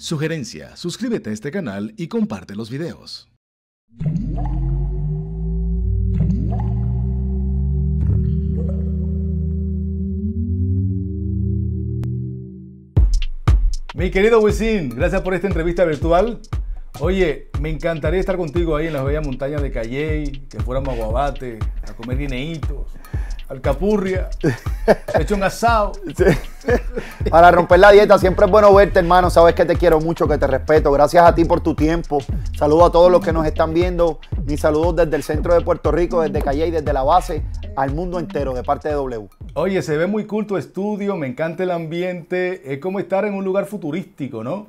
Sugerencia, suscríbete a este canal y comparte los videos. Mi querido Wisin, gracias por esta entrevista virtual. Oye, me encantaría estar contigo ahí en la bella montaña de Calley, que fuéramos a Guabate, a comer guineitos, alcapurria, he hecho un asado. Para romper la dieta, siempre es bueno verte, hermano. Sabes que te quiero mucho, que te respeto. Gracias a ti por tu tiempo. Saludo a todos los que nos están viendo. Mis saludos desde el centro de Puerto Rico, desde Calle y desde la base, al mundo entero, de parte de W. Oye, se ve muy culto tu estudio, me encanta el ambiente. Es como estar en un lugar futurístico, ¿no?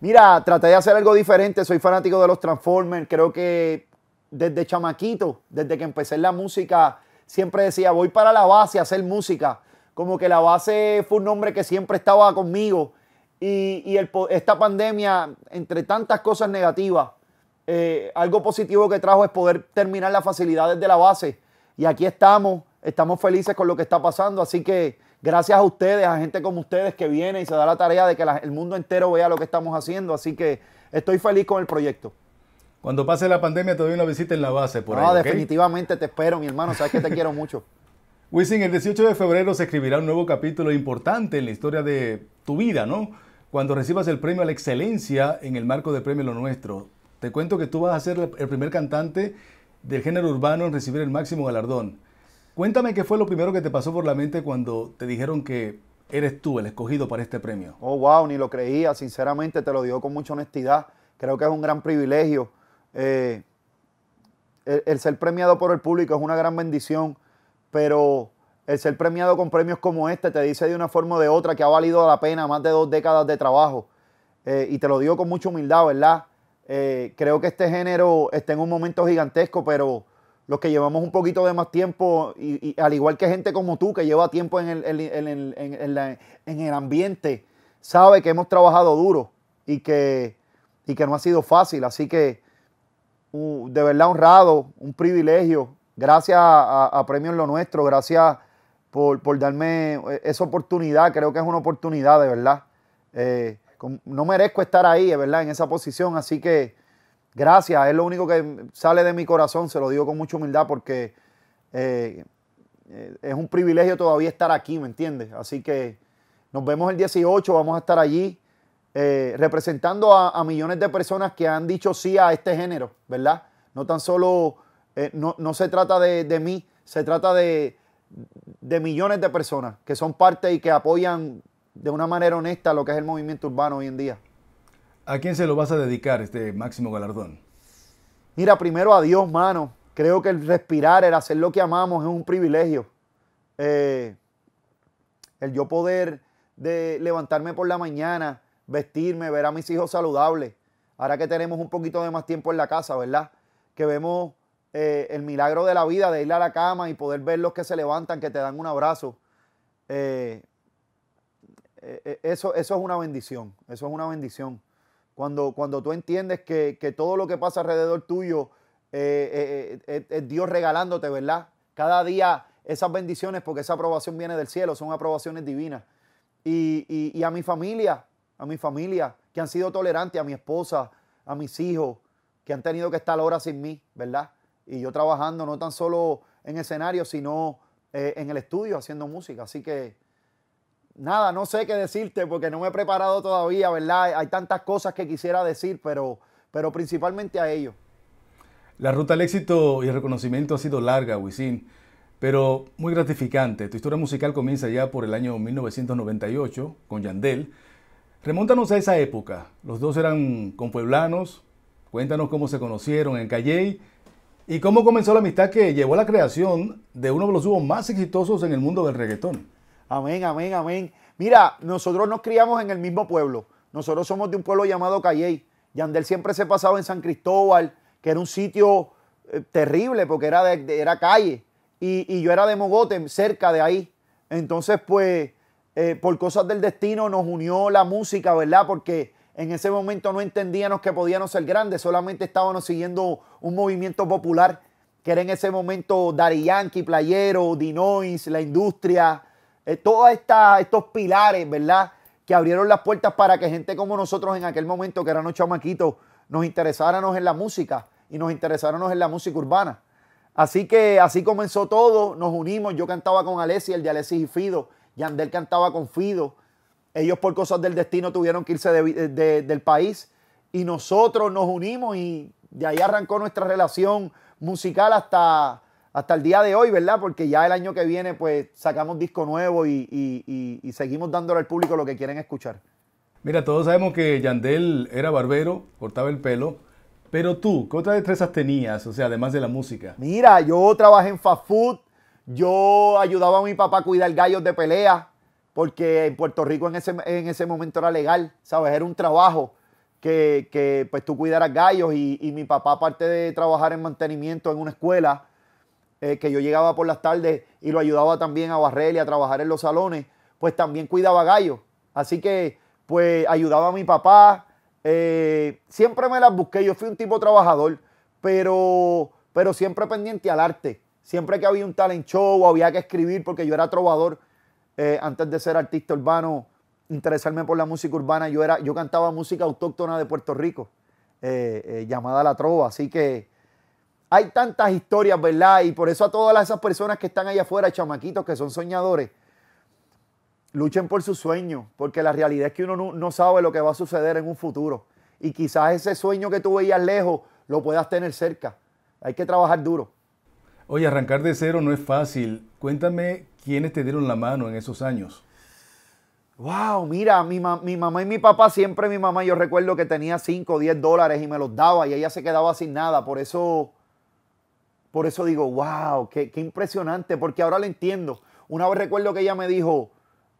Mira, traté de hacer algo diferente. Soy fanático de los Transformers. Creo que desde chamaquito, desde que empecé la música siempre decía, voy para la base a hacer música. Como que la base fue un nombre que siempre estaba conmigo. Y, esta pandemia, entre tantas cosas negativas, eh, algo positivo que trajo es poder terminar las facilidades de la base. Y aquí estamos, estamos felices con lo que está pasando. Así que gracias a ustedes, a gente como ustedes que viene y se da la tarea de que el mundo entero vea lo que estamos haciendo. Así que estoy feliz con el proyecto. Cuando pase la pandemia te doy una visita en la base por ahí. definitivamente te espero, mi hermano. Sabes que te quiero mucho. Wisin, el 18 de febrero se escribirá un nuevo capítulo importante en la historia de tu vida, ¿no? Cuando recibas el premio a la excelencia en el marco del premio Lo Nuestro. Te cuento que tú vas a ser el primer cantante del género urbano en recibir el máximo galardón. Cuéntame qué fue lo primero que te pasó por la mente cuando te dijeron que eres tú el escogido para este premio. Oh, wow, ni lo creía. Sinceramente te lo digo con mucha honestidad. Creo que es un gran privilegio eh, el, ser premiado por el público es una gran bendición, pero el ser premiado con premios como este te dice de una forma o de otra que ha valido la pena más de dos décadas de trabajo. Eh, y te lo digo con mucha humildad, ¿verdad? Eh, creo que este género está en un momento gigantesco, pero los que llevamos un poquito de más tiempo, y, al igual que gente como tú que lleva tiempo en el, en el ambiente, sabe que hemos trabajado duro y que, y que no ha sido fácil. Así que de verdad honrado, un privilegio. Gracias a, Premio en Lo Nuestro, gracias por, darme eh, esa oportunidad. Creo que es una oportunidad, de verdad. Eh, no merezco estar ahí, de verdad, en esa posición. Así que gracias. Es lo único que sale de mi corazón, se lo digo con mucha humildad porque eh, es un privilegio todavía estar aquí, ¿me entiendes? Así que nos vemos el 18, vamos a estar allí. Eh, representando a, millones de personas que han dicho sí a este género, ¿verdad? No tan solo, eh, no, se trata de, mí, se trata de, millones de personas que son parte y que apoyan de una manera honesta lo que es el movimiento urbano hoy en día. ¿A quién se lo vas a dedicar este máximo galardón? Mira, primero a Dios, mano. Creo que el respirar, el hacer lo que amamos es un privilegio. Eh, el yo poder de levantarme por la mañana, vestirme, ver a mis hijos saludables. Ahora que tenemos un poquito de más tiempo en la casa, ¿verdad? Que vemos eh, el milagro de la vida, de ir a la cama y poder ver los que se levantan, que te dan un abrazo. Eh, eh, eso, eso es una bendición, eso es una bendición. Cuando, cuando tú entiendes que, todo lo que pasa alrededor tuyo es Dios regalándote, ¿verdad? Cada día esas bendiciones, porque esa aprobación viene del cielo, son aprobaciones divinas. y a mi familia, a mi familia, que han sido tolerantes, a mi esposa, a mis hijos, que han tenido que estar ahora sin mí, ¿verdad? Y yo trabajando no tan solo en escenario, sino eh, en el estudio haciendo música. Así que nada, no sé qué decirte porque no me he preparado todavía, ¿verdad? Hay tantas cosas que quisiera decir, pero, pero principalmente a ellos. La ruta al éxito y el reconocimiento ha sido larga, Wisin, pero muy gratificante. Tu historia musical comienza ya por el año 1998 con Yandel Remóntanos a esa época. Los dos eran pueblanos Cuéntanos cómo se conocieron en Calley y cómo comenzó la amistad que llevó a la creación de uno de los dúos más exitosos en el mundo del reggaetón. Amén, amén, amén. Mira, nosotros nos criamos en el mismo pueblo. Nosotros somos de un pueblo llamado Calley. Yandel siempre se pasaba en San Cristóbal, que era un sitio eh, terrible porque era, era calle. Y, yo era de Mogote, cerca de ahí. Entonces, pues eh, por cosas del destino nos unió la música, ¿verdad? Porque en ese momento no entendíamos que podíamos ser grandes, solamente estábamos siguiendo un movimiento popular que era en ese momento Dari Yankee, Playero, Dinois, la industria, eh, todos estos pilares, ¿verdad? Que abrieron las puertas para que gente como nosotros en aquel momento, que éramos chamaquitos, nos interesáramos en la música y nos interesáramos en la música urbana. Así que así comenzó todo, nos unimos, yo cantaba con Alessi, el de Alessi y Fido, Yandel cantaba con Fido. Ellos por cosas del destino tuvieron que irse del país y nosotros nos unimos y de ahí arrancó nuestra relación musical hasta, hasta el día de hoy, ¿verdad? Porque ya el año que viene pues sacamos disco nuevo y, y seguimos dándole al público lo que quieren escuchar. Mira, todos sabemos que Yandel era barbero, cortaba el pelo, pero tú, ¿qué otras destrezas tenías? O sea, además de la música. Mira, yo trabajé en fast food, yo ayudaba a mi papá a cuidar gallos de pelea, porque en Puerto Rico en ese, momento era legal, ¿sabes? Era un trabajo que, que pues tú cuidaras gallos y, mi papá, aparte de trabajar en mantenimiento en una escuela, eh, que yo llegaba por las tardes y lo ayudaba también a barrer a trabajar en los salones, pues también cuidaba gallos. Así que pues ayudaba a mi papá, eh, siempre me las busqué, yo fui un tipo trabajador, pero, pero siempre pendiente al arte. Siempre que había un talent show, había que escribir, porque yo era trovador eh, antes de ser artista urbano, interesarme por la música urbana, yo, era, yo cantaba música autóctona de Puerto Rico, eh, eh, llamada La Trova. Así que hay tantas historias, ¿verdad? Y por eso a todas esas personas que están allá afuera, chamaquitos, que son soñadores, luchen por su sueño, porque la realidad es que uno no sabe lo que va a suceder en un futuro. Y quizás ese sueño que tú veías lejos lo puedas tener cerca. Hay que trabajar duro. Oye, arrancar de cero no es fácil. Cuéntame quiénes te dieron la mano en esos años. Wow, mira, mi, mamá y mi papá siempre, mi mamá, yo recuerdo que tenía 5 o 10 dólares y me los daba y ella se quedaba sin nada. Por eso, por eso digo, wow, qué, impresionante, porque ahora lo entiendo. Una vez recuerdo que ella me dijo,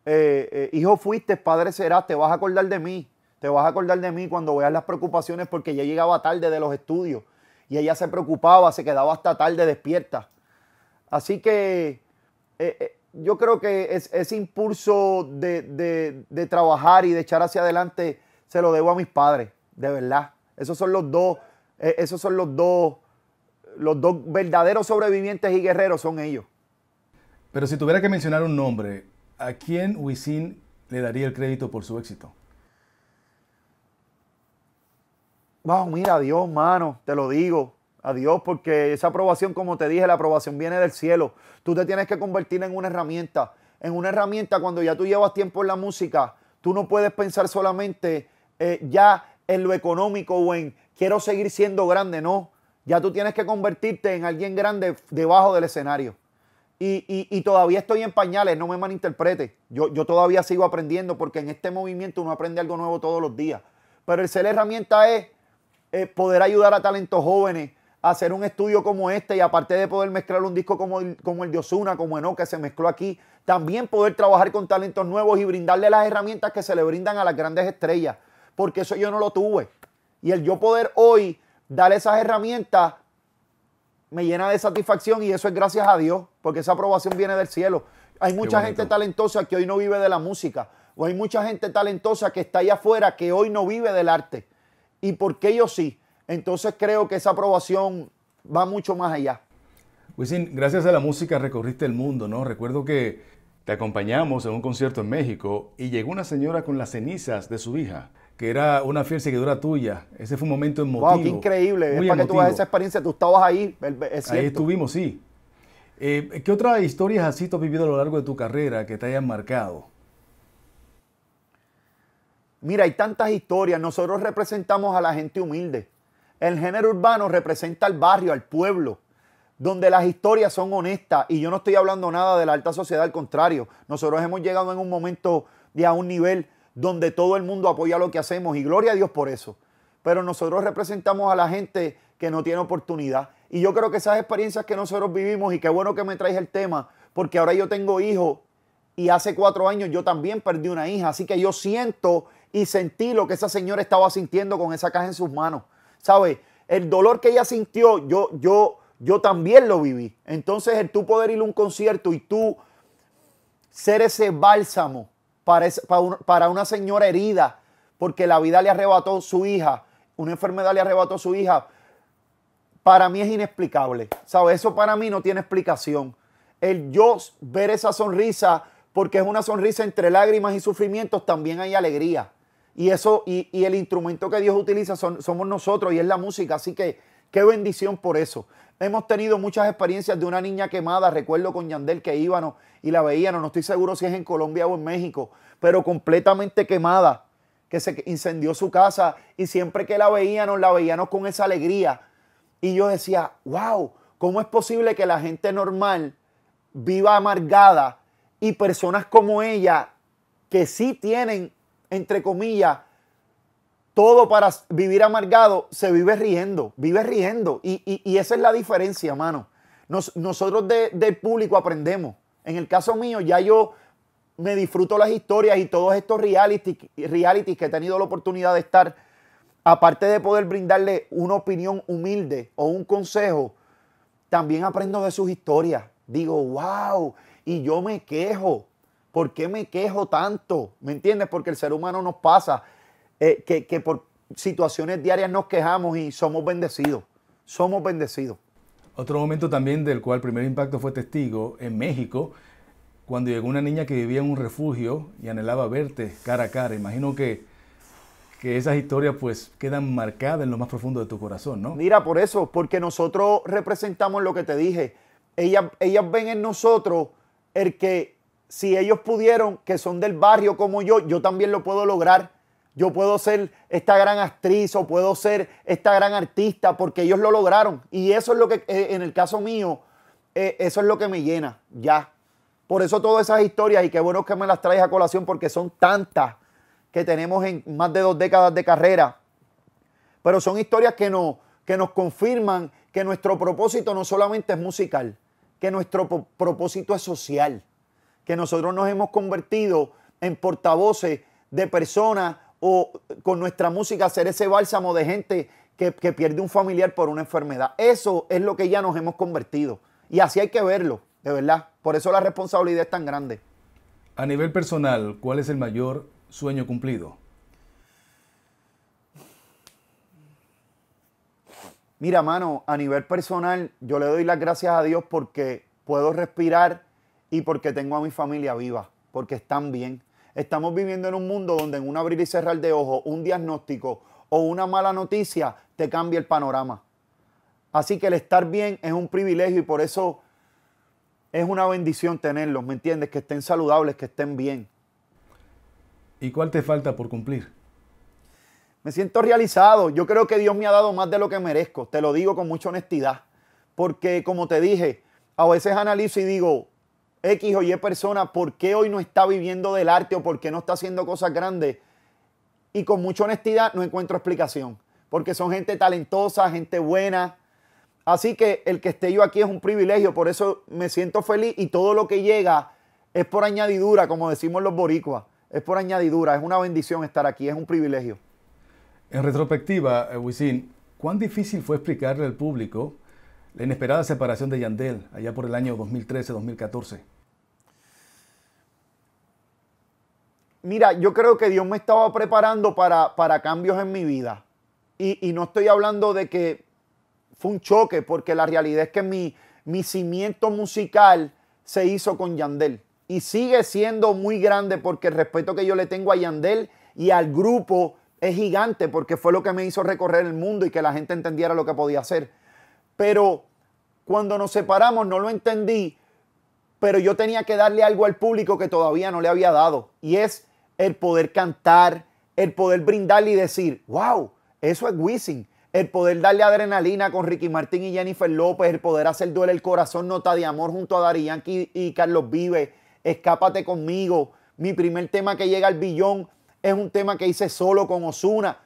eh, eh, hijo fuiste, padre serás, te vas a acordar de mí, te vas a acordar de mí cuando veas las preocupaciones porque ya llegaba tarde de los estudios y ella se preocupaba, se quedaba hasta tarde despierta. Así que eh, eh, yo creo que ese impulso de, trabajar y de echar hacia adelante se lo debo a mis padres, de verdad. Esos son los dos, eh, esos son los dos, los dos verdaderos sobrevivientes y guerreros son ellos. Pero si tuviera que mencionar un nombre, ¿a quién Wisin le daría el crédito por su éxito? vamos, mira, Dios, mano, te lo digo, a Dios, porque esa aprobación, como te dije, la aprobación viene del cielo. Tú te tienes que convertir en una herramienta. En una herramienta, cuando ya tú llevas tiempo en la música, tú no puedes pensar solamente eh, ya en lo económico o en quiero seguir siendo grande, no. Ya tú tienes que convertirte en alguien grande debajo del escenario. Y, todavía estoy en pañales, no me malinterprete. Yo, yo todavía sigo aprendiendo porque en este movimiento uno aprende algo nuevo todos los días. Pero el ser herramienta es eh, poder ayudar a talentos jóvenes a hacer un estudio como este y aparte de poder mezclar un disco como el, como el de Osuna, como Eno, que se mezcló aquí, también poder trabajar con talentos nuevos y brindarle las herramientas que se le brindan a las grandes estrellas, porque eso yo no lo tuve. Y el yo poder hoy dar esas herramientas me llena de satisfacción y eso es gracias a Dios, porque esa aprobación viene del cielo. Hay mucha gente talentosa que hoy no vive de la música, o hay mucha gente talentosa que está allá afuera que hoy no vive del arte y por qué yo sí. Entonces creo que esa aprobación va mucho más allá. Wisin, gracias a la música recorriste el mundo, ¿no? Recuerdo que te acompañamos en un concierto en México y llegó una señora con las cenizas de su hija, que era una fiel seguidora tuya. Ese fue un momento emotivo. Wow, qué increíble. es para que tú esa experiencia. Tú estabas ahí, Ahí estuvimos, sí. Eh, ¿Qué otras historias así tú has vivido a lo largo de tu carrera que te hayan marcado? Mira, hay tantas historias. Nosotros representamos a la gente humilde. El género urbano representa al barrio, al pueblo, donde las historias son honestas. Y yo no estoy hablando nada de la alta sociedad, al contrario. Nosotros hemos llegado en un momento y a un nivel donde todo el mundo apoya lo que hacemos y gloria a Dios por eso. Pero nosotros representamos a la gente que no tiene oportunidad. Y yo creo que esas experiencias que nosotros vivimos, y qué bueno que me traes el tema, porque ahora yo tengo hijos y hace cuatro años yo también perdí una hija. Así que yo siento y sentí lo que esa señora estaba sintiendo con esa caja en sus manos. ¿Sabes? El dolor que ella sintió, yo, yo, yo también lo viví. Entonces, el tú poder ir a un concierto y tú ser ese bálsamo para, para, una señora herida, porque la vida le arrebató su hija, una enfermedad le arrebató su hija, para mí es inexplicable. ¿Sabes? Eso para mí no tiene explicación. El yo ver esa sonrisa, porque es una sonrisa entre lágrimas y sufrimientos, también hay alegría. Y, eso, y, el instrumento que Dios utiliza son, somos nosotros y es la música. Así que qué bendición por eso. Hemos tenido muchas experiencias de una niña quemada, recuerdo con Yandel que íbamos y la veíamos. no estoy seguro si es en Colombia o en México, pero completamente quemada, que se incendió su casa y siempre que la veíamos, la veíamos con esa alegría. Y yo decía, wow, ¿cómo es posible que la gente normal viva amargada y personas como ella que sí tienen entre comillas, todo para vivir amargado, se vive riendo, vive riendo. Y, esa es la diferencia, mano. nosotros de, del público aprendemos. En el caso mío, ya yo me disfruto las historias y todos estos reality, realities que he tenido la oportunidad de estar, aparte de poder brindarle una opinión humilde o un consejo, también aprendo de sus historias. Digo, wow, y yo me quejo. ¿Por qué me quejo tanto? ¿Me entiendes? Porque el ser humano nos pasa eh, que, por situaciones diarias nos quejamos y somos bendecidos. Somos bendecidos. Otro momento también del cual el primer impacto fue testigo en México, cuando llegó una niña que vivía en un refugio y anhelaba verte cara a cara. Imagino que, que esas historias pues quedan marcadas en lo más profundo de tu corazón, ¿no? Mira, por eso, porque nosotros representamos lo que te dije. Ella ellas ven en nosotros el que si ellos pudieron, que son del barrio como yo, yo también lo puedo lograr. Yo puedo ser esta gran actriz o puedo ser esta gran artista porque ellos lo lograron. Y eso es lo que, eh, en el caso mío, eh, eso es lo que me llena, ya. Por eso todas esas historias, y qué bueno que me las traes a colación porque son tantas que tenemos en más de dos décadas de carrera. Pero son historias que, no, que nos confirman que nuestro propósito no solamente es musical, que nuestro propósito es social que nosotros nos hemos convertido en portavoces de personas o con nuestra música hacer ese bálsamo de gente que, que, pierde un familiar por una enfermedad. Eso es lo que ya nos hemos convertido. Y así hay que verlo, de verdad. Por eso la responsabilidad es tan grande. A nivel personal, ¿cuál es el mayor sueño cumplido? Mira, mano, a nivel personal, yo le doy las gracias a Dios porque puedo respirar y porque tengo a mi familia viva, porque están bien. Estamos viviendo en un mundo donde en un abrir y cerrar de ojos, un diagnóstico o una mala noticia te cambia el panorama. Así que el estar bien es un privilegio y por eso es una bendición tenerlos, ¿me entiendes? Que estén saludables, que estén bien. ¿Y cuál te falta por cumplir? Me siento realizado. Yo creo que Dios me ha dado más de lo que merezco. Te lo digo con mucha honestidad. Porque como te dije, a veces analizo y digo, X o Y persona por qué hoy no está viviendo del arte o por qué no está haciendo cosas grandes. Y con mucha honestidad no encuentro explicación, porque son gente talentosa, gente buena. Así que el que esté yo aquí es un privilegio, por eso me siento feliz y todo lo que llega es por añadidura, como decimos los boricuas, es por añadidura, es una bendición estar aquí, es un privilegio. En retrospectiva, eh, Wisin, ¿cuán difícil fue explicarle al público la inesperada separación de Yandel allá por el año 2013-2014? Mira, yo creo que Dios me estaba preparando para, cambios en mi vida. Y, no estoy hablando de que fue un choque, porque la realidad es que mi, mi cimiento musical se hizo con Yandel. Y sigue siendo muy grande porque el respeto que yo le tengo a Yandel y al grupo es gigante porque fue lo que me hizo recorrer el mundo y que la gente entendiera lo que podía hacer pero cuando nos separamos no lo entendí, pero yo tenía que darle algo al público que todavía no le había dado, y es el poder cantar, el poder brindarle y decir, wow, eso es Wisin, el poder darle adrenalina con Ricky Martín y Jennifer López, el poder hacer duele el corazón, nota de amor junto a Dari y Carlos Vives, escápate conmigo, mi primer tema que llega al billón es un tema que hice solo con Osuna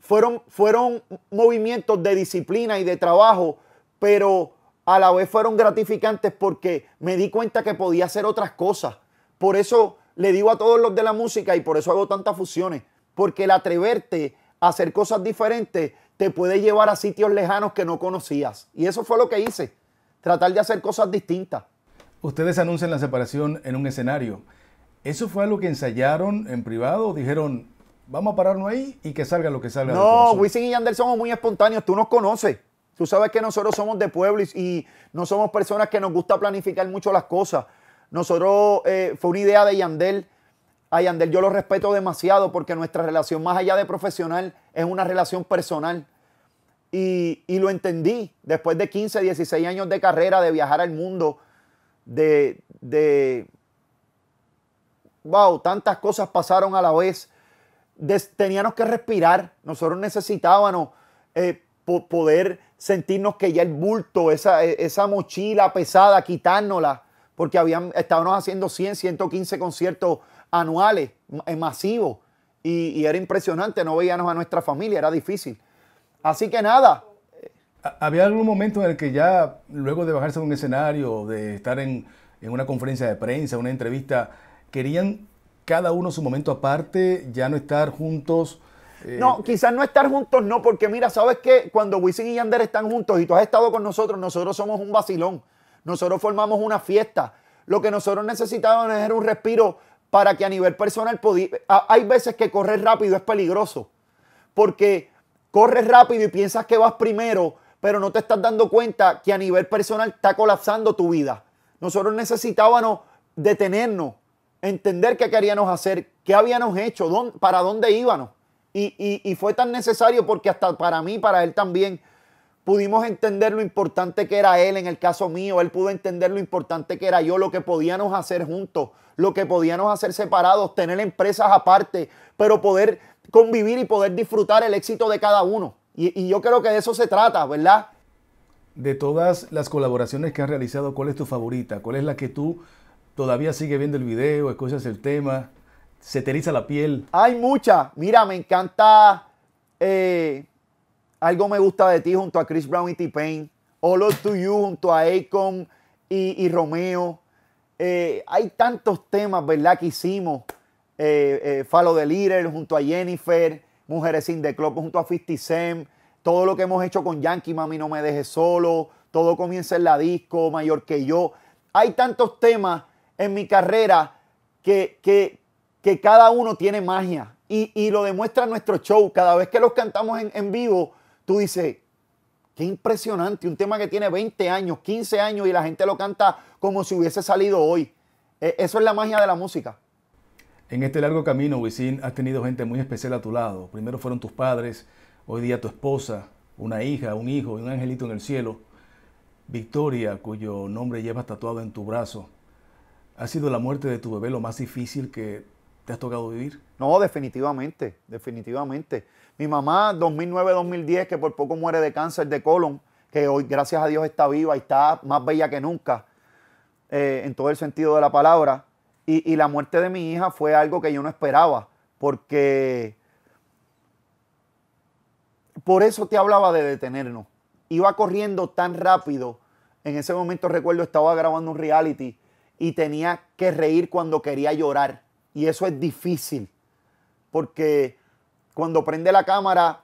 fueron, movimientos de disciplina y de trabajo, pero a la vez fueron gratificantes porque me di cuenta que podía hacer otras cosas. Por eso le digo a todos los de la música y por eso hago tantas fusiones, porque el atreverte a hacer cosas diferentes te puede llevar a sitios lejanos que no conocías. Y eso fue lo que hice, tratar de hacer cosas distintas. Ustedes anuncian la separación en un escenario. ¿Eso fue algo que ensayaron en privado dijeron, Vamos a pararnos ahí y que salga lo que salga. No, Wisin y Yandel somos muy espontáneos, tú nos conoces. Tú sabes que nosotros somos de pueblo y, no somos personas que nos gusta planificar mucho las cosas. Nosotros, eh, fue una idea de Yandel. A Yandel yo lo respeto demasiado porque nuestra relación, más allá de profesional, es una relación personal. Y, y lo entendí después de 15, 16 años de carrera, de viajar al mundo, de, de. Wow, tantas cosas pasaron a la vez teníamos que respirar, nosotros necesitábamos eh, poder sentirnos que ya el bulto, esa, e, esa mochila pesada, quitárnosla, porque habían, estábamos haciendo 100, 115 conciertos anuales, masivos, y, y era impresionante, no veíamos a nuestra familia, era difícil. Así que nada, ¿Había algún momento en el que ya, luego de bajarse de un escenario, de estar en, en, una conferencia de prensa, una entrevista, querían cada uno su momento aparte, ya no estar juntos. Eh, no, quizás no estar juntos, no, porque mira, sabes que cuando Wisin y Yander están juntos y tú has estado con nosotros, nosotros somos un vacilón, nosotros formamos una fiesta. Lo que nosotros necesitábamos era un respiro para que a nivel personal podía. Hay veces que correr rápido es peligroso, porque corres rápido y piensas que vas primero, pero no te estás dando cuenta que a nivel personal está colapsando tu vida. Nosotros necesitábamos detenernos, entender qué queríamos hacer, qué habíamos hecho, para dónde íbamos. Y, fue tan necesario porque hasta para mí, para él también, pudimos entender lo importante que era él en el caso mío, él pudo entender lo importante que era yo, lo que podíamos hacer juntos, lo que podíamos hacer separados, tener empresas aparte, pero poder convivir y poder disfrutar el éxito de cada uno. Y, y yo creo que de eso se trata, ¿verdad? De todas las colaboraciones que has realizado, ¿cuál es tu favorita? ¿Cuál es la que tú todavía sigue viendo el video, escuchas el tema, se te eriza la piel. Hay muchas. Mira, me encanta eh, Algo me gusta de ti junto a Chris Brown y T-Pain. All of To You junto a Akon y, Romeo. Eh, hay tantos temas, ¿verdad? Que hicimos. Eh, eh, Follow the Leader junto a Jennifer. Mujeres sin the Club junto a 50 Cent. Todo lo que hemos hecho con Yankee, Mami, no me dejes solo. Todo comienza en la disco, mayor que yo. Hay tantos temas en mi carrera que, cada uno tiene magia. Y, lo demuestra nuestro show. Cada vez que los cantamos en, vivo, tú dices, qué impresionante, un tema que tiene 20 años, 15 años y la gente lo canta como si hubiese salido hoy. E, eso es la magia de la música. En este largo camino, Wisin, has tenido gente muy especial a tu lado. Primero fueron tus padres, hoy día tu esposa, una hija, un hijo un angelito en el cielo. Victoria, cuyo nombre llevas tatuado en tu brazo. ¿Ha sido la muerte de tu bebé lo más difícil que te has tocado vivir? No, definitivamente, definitivamente. Mi mamá, 2009-2010, que por poco muere de cáncer de colon, que hoy, gracias a Dios, está viva y está más bella que nunca, eh, en todo el sentido de la palabra. Y, y la muerte de mi hija fue algo que yo no esperaba, porque por eso te hablaba de detenernos. Iba corriendo tan rápido. En ese momento recuerdo estaba grabando un reality y tenía que reír cuando quería llorar. Y eso es difícil, porque cuando prende la cámara,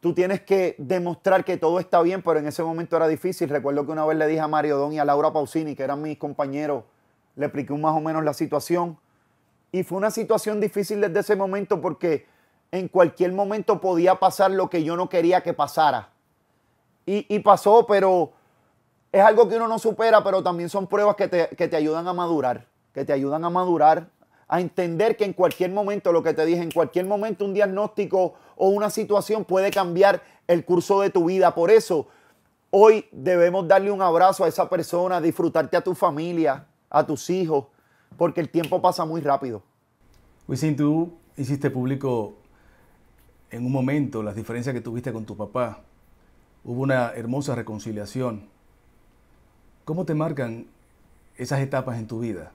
tú tienes que demostrar que todo está bien, pero en ese momento era difícil. Recuerdo que una vez le dije a Mario Don y a Laura Pausini, que eran mis compañeros, le expliqué más o menos la situación. Y fue una situación difícil desde ese momento porque en cualquier momento podía pasar lo que yo no quería que pasara. Y, y pasó, pero es algo que uno no supera, pero también son pruebas que te, ayudan a madurar, que te ayudan a madurar, a entender que en cualquier momento, lo que te dije, en cualquier momento un diagnóstico o una situación puede cambiar el curso de tu vida. Por eso, hoy debemos darle un abrazo a esa persona, disfrutarte a tu familia, a tus hijos, porque el tiempo pasa muy rápido. Wisin, tú hiciste público en un momento las diferencias que tuviste con tu papá. Hubo una hermosa reconciliación. ¿Cómo te marcan esas etapas en tu vida?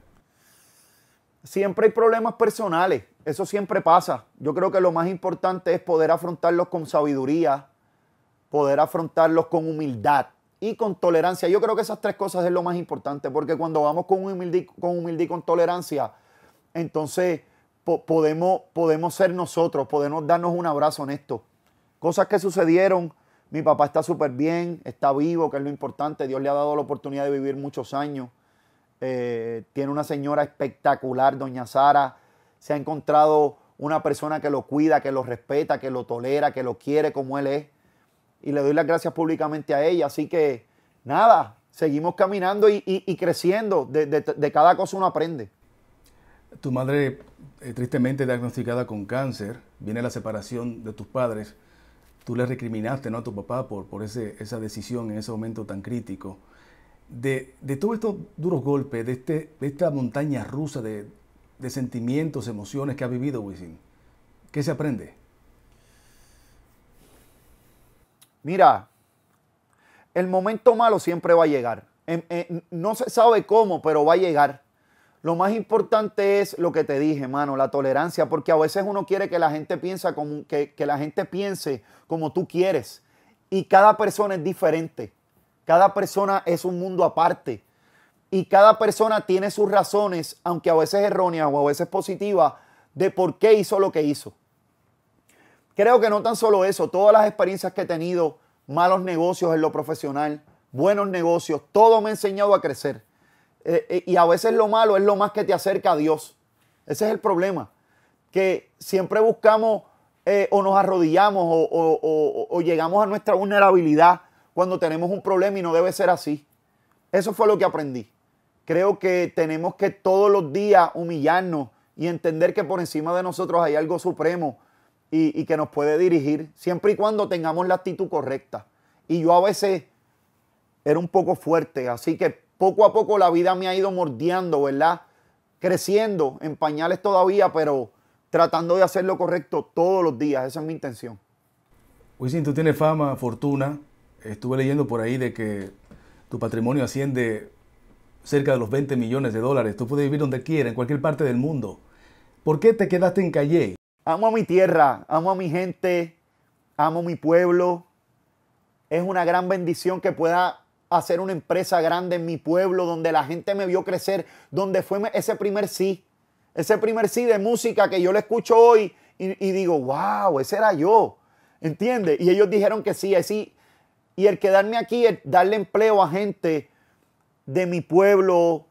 Siempre hay problemas personales, eso siempre pasa. Yo creo que lo más importante es poder afrontarlos con sabiduría, poder afrontarlos con humildad y con tolerancia. Yo creo que esas tres cosas es lo más importante, porque cuando vamos con humildad, con y con tolerancia, entonces podemos, podemos ser nosotros, podemos darnos un abrazo honesto. Cosas que sucedieron mi papá está súper bien, está vivo, que es lo importante. Dios le ha dado la oportunidad de vivir muchos años. Eh, tiene una señora espectacular, doña Sara. Se ha encontrado una persona que lo cuida, que lo respeta, que lo tolera, que lo quiere como él es. Y le doy las gracias públicamente a ella. Así que nada, seguimos caminando y, creciendo. De, cada cosa uno aprende. Tu madre eh, tristemente diagnosticada con cáncer, viene la separación de tus padres tú le recriminaste ¿no? a tu papá por, por esa decisión en ese momento tan crítico. De, todos estos duros golpes, de, este, esta montaña rusa de, sentimientos, emociones que ha vivido Wisin, ¿qué se aprende? Mira, el momento malo siempre va a llegar. Em, em, no se sabe cómo, pero va a llegar. Lo más importante es lo que te dije, mano, la tolerancia, porque a veces uno quiere que la gente como, que, que la gente piense como tú quieres. Y cada persona es diferente. Cada persona es un mundo aparte. Y cada persona tiene sus razones, aunque a veces erróneas o a veces positivas, de por qué hizo lo que hizo. Creo que no tan solo eso, todas las experiencias que he tenido, malos negocios en lo profesional, buenos negocios, todo me ha enseñado a crecer eh, eh, y a veces lo malo es lo más que te acerca a Dios. Ese es el problema. Que siempre buscamos eh, o nos arrodillamos o, llegamos a nuestra vulnerabilidad cuando tenemos un problema y no debe ser así. Eso fue lo que aprendí. Creo que tenemos que todos los días humillarnos y entender que por encima de nosotros hay algo supremo y que nos puede dirigir, siempre y cuando tengamos la actitud correcta. Y yo a veces era un poco fuerte, así que poco a poco la vida me ha ido mordiendo, ¿verdad? Creciendo en pañales todavía, pero tratando de hacer lo correcto todos los días. Esa es mi intención. Wisin, tú tienes fama, fortuna. Estuve leyendo por ahí de que tu patrimonio asciende cerca de los 20 millones de dólares. Tú puedes vivir donde quieras, en cualquier parte del mundo. ¿Por qué te quedaste en Calle? Amo a mi tierra, amo a mi gente, amo a mi pueblo. Es una gran bendición que pueda hacer una empresa grande en mi pueblo, donde la gente me vio crecer, donde fue ese primer sí, ese primer sí de música que yo le escucho hoy y, digo, wow, ese era yo, ¿entiendes? Y ellos dijeron que sí, así. Y el quedarme aquí, el darle empleo a gente de mi pueblo,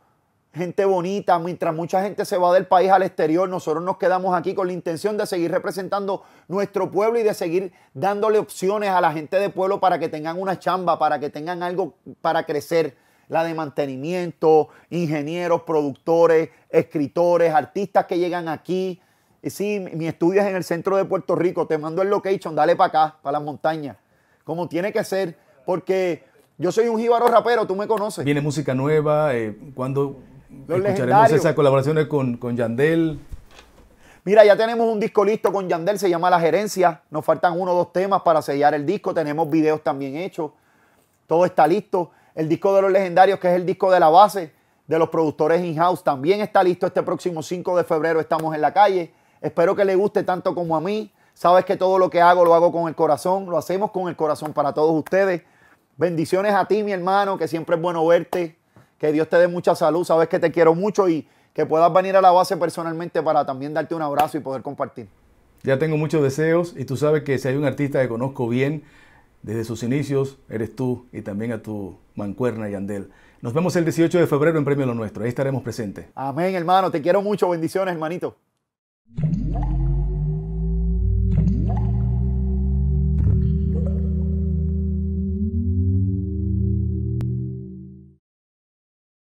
gente bonita, mientras mucha gente se va del país al exterior, nosotros nos quedamos aquí con la intención de seguir representando nuestro pueblo y de seguir dándole opciones a la gente de pueblo para que tengan una chamba, para que tengan algo para crecer, la de mantenimiento, ingenieros, productores, escritores, artistas que llegan aquí. Y sí, mi estudio es en el centro de Puerto Rico, te mando el location, dale para acá, para las montañas, como tiene que ser, porque yo soy un jíbaro rapero, tú me conoces. Viene música nueva, eh, cuando los Escucharemos esas colaboraciones con, con Yandel. Mira, ya tenemos un disco listo con Yandel, se llama La Gerencia. Nos faltan uno o dos temas para sellar el disco. Tenemos videos también hechos. Todo está listo. El disco de los legendarios, que es el disco de la base de los productores in-house, también está listo. Este próximo 5 de febrero estamos en la calle. Espero que le guste tanto como a mí. Sabes que todo lo que hago lo hago con el corazón. Lo hacemos con el corazón para todos ustedes. Bendiciones a ti, mi hermano, que siempre es bueno verte. Que Dios te dé mucha salud, sabes que te quiero mucho y que puedas venir a la base personalmente para también darte un abrazo y poder compartir. Ya tengo muchos deseos y tú sabes que si hay un artista que conozco bien desde sus inicios, eres tú y también a tu mancuerna Yandel. Nos vemos el 18 de febrero en Premio Lo Nuestro. Ahí estaremos presentes. Amén, hermano. Te quiero mucho. Bendiciones, hermanito.